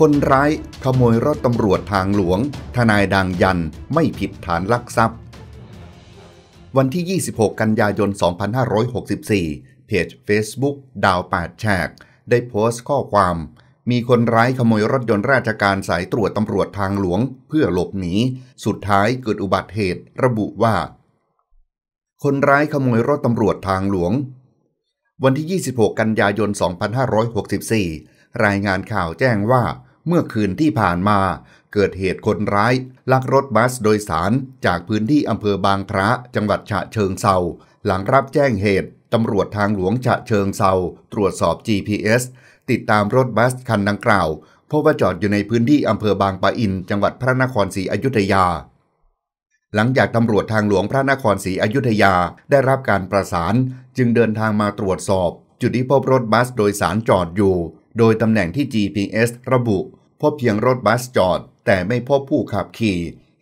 คนร้ายขโมยรถตำรวจทางหลวง ทนายดังยันไม่ผิดฐานลักทรัพย์ วันที่ 26 กันยายน 2564 เพจ Facebook ดาวปาดแชกได้โพสต์ข้อความ มีคนร้ายขโมยรถยนต์ราชการสายตรวจตำรวจทางหลวง เพื่อหลบหนี สุดท้ายเกิดอุบัติเหตุ ระบุว่า คนร้ายขโมยรถตำรวจทางหลวง วันที่ 26 กันยายน 2564รายงานข่าวแจ้งว่าเมื่อคืนที่ผ่านมา เกิดเหตุคนร้ายลักรถบัสโดยสารจากพื้นที่อำเภอบางพระจังหวัดฉะเชิงเซาหลังรับแจ้งเหตุตำรวจทางหลวงฉะเชิงเซาตรวจสอบ GPS ติดตามรถบัสคันดังกล่าวพบว่าจอดอยู่ในพื้นที่อำเภอบางปะอินจังหวัดพระนครศรีอยุธยา หลังจากตำรวจทางหลวงพระนครศรีอยุธยาได้รับการประสานจึงเดินทางมาตรวจสอบจุดที่พบรถบัสโดยสารจอดอยู่โดยตำแหน่งที่ GPS ระบุ พบเพียงรถบัสจอดแต่ไม่พบผู้ขับขี่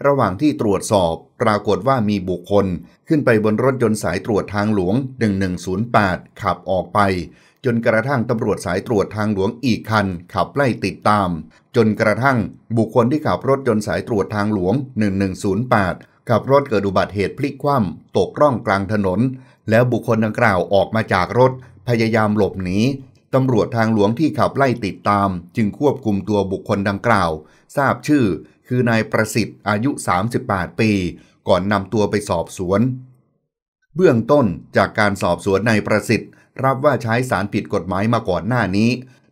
ระหว่างที่ตรวจสอบปรากฏว่ามีบุคคลขึ้นไปบนรถยนต์สายตรวจทางหลวง1108ขับออกไป จนกระทั่งตำรวจสายตรวจทางหลวงอีกคัน ขับไล่ติดตาม จนกระทั่งบุคคลที่ขับรถยนต์สายตรวจทางหลวง 1108ขับรถเกิดอุบัติเหตุพลิกคว่ำตกร่องกลางถนน แล้วบุคคลดังกล่าวออกมาจากรถ พยายามหลบหนีตำรวจทางหลวงที่ขับไล่ติดตามจึงควบคุมตัวบุคคลดังกล่าวทราบชื่อคือนายประสิทธิ์อายุ 38 ปี ก่อนนำตัวไปสอบสวน เบื้องต้นจากการสอบสวนนายประสิทธิ์ รับว่าใช้สารผิดกฎหมายมาก่อนหน้านี้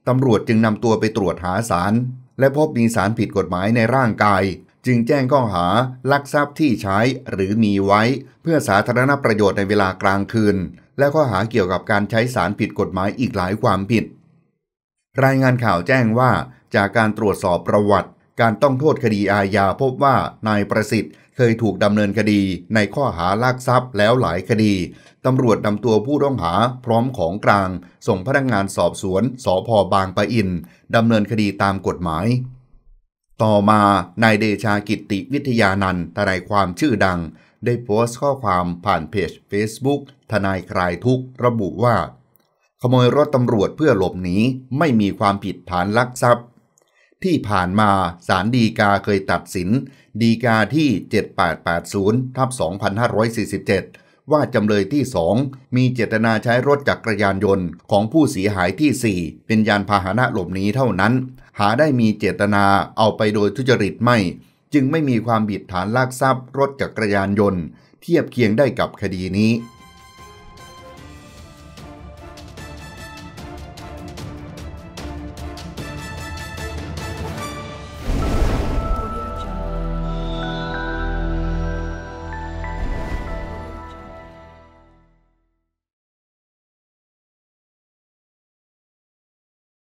ตำรวจจึงนำตัวไปตรวจหาสาร และพบมีสารผิดกฎหมายในร่างกายจึงแจ้งข้อหาลักทรัพย์ที่ใช้หรือมีไว้ เพื่อสาธารณประโยชน์ในเวลากลางคืน และข้อหาเกี่ยวกับการใช้สารผิดกฎหมายอีกหลายความผิด รายงานข่าวแจ้งว่า จากการตรวจสอบประวัติ การต้องโทษคดีอาญาพบว่านายประสิทธิ์เคยถูกดำเนินคดีในข้อหาลักทรัพย์แล้วหลายคดี ตำรวจนำตัวผู้ต้องหาพร้อมของกลาง ส่งพนักงานสอบสวนสพบางปะอินดำเนินคดีตามกฎหมายต่อมา นายเดชากิติวิทยานันทนายความชื่อดัง ได้โพสต์ข้อความผ่านเพจ Facebook ทนายคลายทุกข์ระบุว่า ขโมยรถตำรวจเพื่อหลบหนีไม่มีความผิดฐานลักทรัพย์ ที่ผ่านมาศาลดีกาเคยตัดสินดีกาที่ 7880ทับ2547 ว่าจำเลยที่ 2 มีเจตนาใช้รถจักรยานยนต์ของผู้เสียหายที่ 4 เป็นยานพาหนะหลบหนีเท่านั้นหาได้มีเจตนาเอาไปโดยทุจริตไม่ จึงไม่มีความบิดฐานลากทรัพย์รถจักรยานยนต์ เทียบเคียงได้กับคดีนี้